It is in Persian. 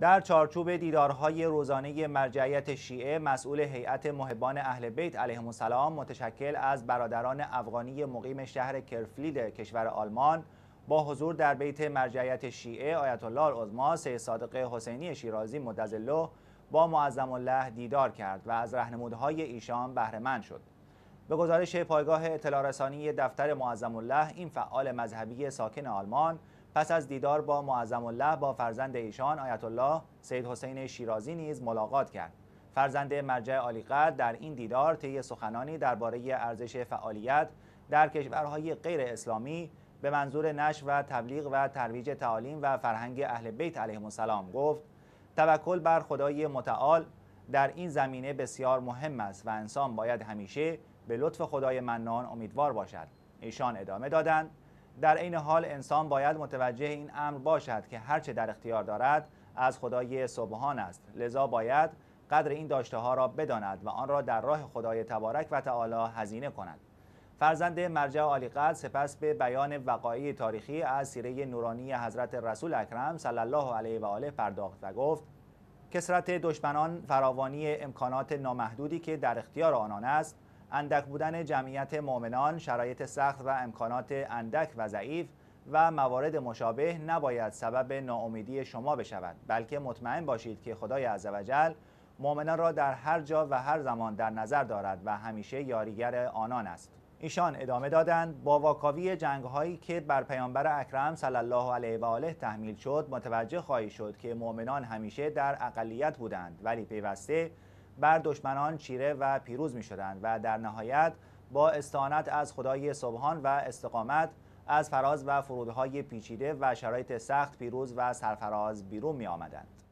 در چارچوب دیدارهای روزانه مرجعیت شیعه مسئول هیئت محبان اهل بیت علیهم السلام متشکل از برادران افغانی مقیم شهر کرفلید کشور آلمان با حضور در بیت مرجعیت شیعه آیت الله العظما سید صادق حسینی شیرازی مدظله با معظم الله دیدار کرد و از رهنمودهای ایشان بهره مند شد به گزارش پایگاه اطلاع رسانی دفتر معظم الله این فعال مذهبی ساکن آلمان پس از دیدار با معظم الله با فرزند ایشان آیت الله سید حسین شیرازی نیز ملاقات کرد فرزند مرجع عالیقدر در این دیدار طی سخنانی درباره ارزش فعالیت در کشورهای غیر اسلامی به منظور نشر و تبلیغ و ترویج تعالیم و فرهنگ اهل بیت علیهم السلام گفت توکل بر خدای متعال در این زمینه بسیار مهم است و انسان باید همیشه به لطف خدای منان امیدوار باشد ایشان ادامه دادند در عین حال انسان باید متوجه این امر باشد که هرچه در اختیار دارد از خدای سبحان است لذا باید قدر این داشته ها را بداند و آن را در راه خدای تبارک و تعالی هزینه کند فرزند مرجع عالی سپس به بیان وقایع تاریخی از سیره نورانی حضرت رسول اکرم صلی الله علیه و آله پرداخت و گفت کسرت دشمنان فراوانی امکانات نامحدودی که در اختیار آنان است اندک بودن جمعیت مؤمنان، شرایط سخت و امکانات اندک و ضعیف و موارد مشابه نباید سبب ناامیدی شما بشود بلکه مطمئن باشید که خدای عزوجل مؤمنان را در هر جا و هر زمان در نظر دارد و همیشه یاریگر آنان است ایشان ادامه دادند با واکاوی جنگ هایی که بر پیامبر اکرم صلی الله علیه و آله تحمیل شد متوجه خواهی شد که مؤمنان همیشه در اقلیت بودند ولی پیوسته بر دشمنان چیره و پیروز می شدند و در نهایت با استعانت از خدای صبحان و استقامت از فراز و فرودهای پیچیده و شرایط سخت پیروز و سرفراز بیرون می آمدند.